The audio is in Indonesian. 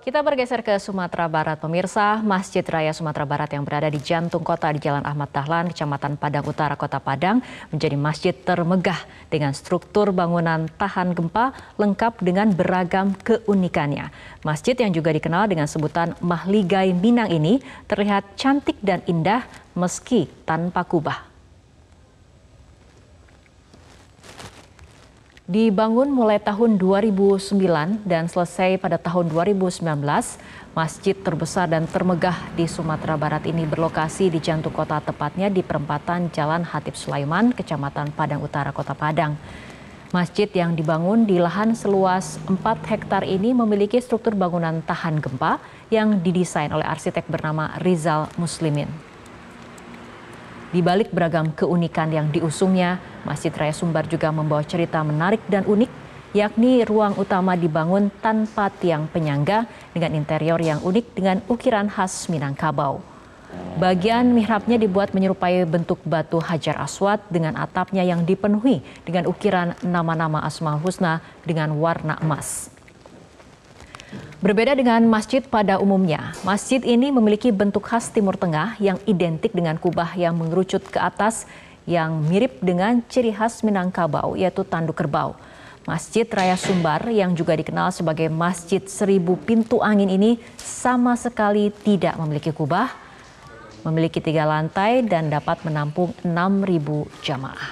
Kita bergeser ke Sumatera Barat, pemirsa. Masjid Raya Sumatera Barat yang berada di jantung kota di Jalan Ahmad Dahlan, Kecamatan Padang Utara, Kota Padang, menjadi masjid termegah dengan struktur bangunan tahan gempa lengkap dengan beragam keunikannya. Masjid yang juga dikenal dengan sebutan Mahligai Minang ini terlihat cantik dan indah meski tanpa kubah. Dibangun mulai tahun 2009 dan selesai pada tahun 2019, masjid terbesar dan termegah di Sumatera Barat ini berlokasi di jantung kota tepatnya di perempatan Jalan Hatip Sulaiman, Kecamatan Padang Utara, Kota Padang. Masjid yang dibangun di lahan seluas 4 hektar ini memiliki struktur bangunan tahan gempa yang didesain oleh arsitek bernama Rizal Muslimin. Di balik beragam keunikan yang diusungnya, Masjid Raya Sumbar juga membawa cerita menarik dan unik, yakni ruang utama dibangun tanpa tiang penyangga dengan interior yang unik dengan ukiran khas Minangkabau. Bagian mihrabnya dibuat menyerupai bentuk batu hajar aswad dengan atapnya yang dipenuhi dengan ukiran nama-nama Asmaul Husna dengan warna emas. Berbeda dengan masjid pada umumnya, masjid ini memiliki bentuk khas Timur Tengah yang identik dengan kubah yang mengerucut ke atas yang mirip dengan ciri khas Minangkabau yaitu tanduk kerbau. Masjid Raya Sumbar yang juga dikenal sebagai Masjid Seribu Pintu Angin ini sama sekali tidak memiliki kubah, memiliki tiga lantai dan dapat menampung 6.000 jamaah.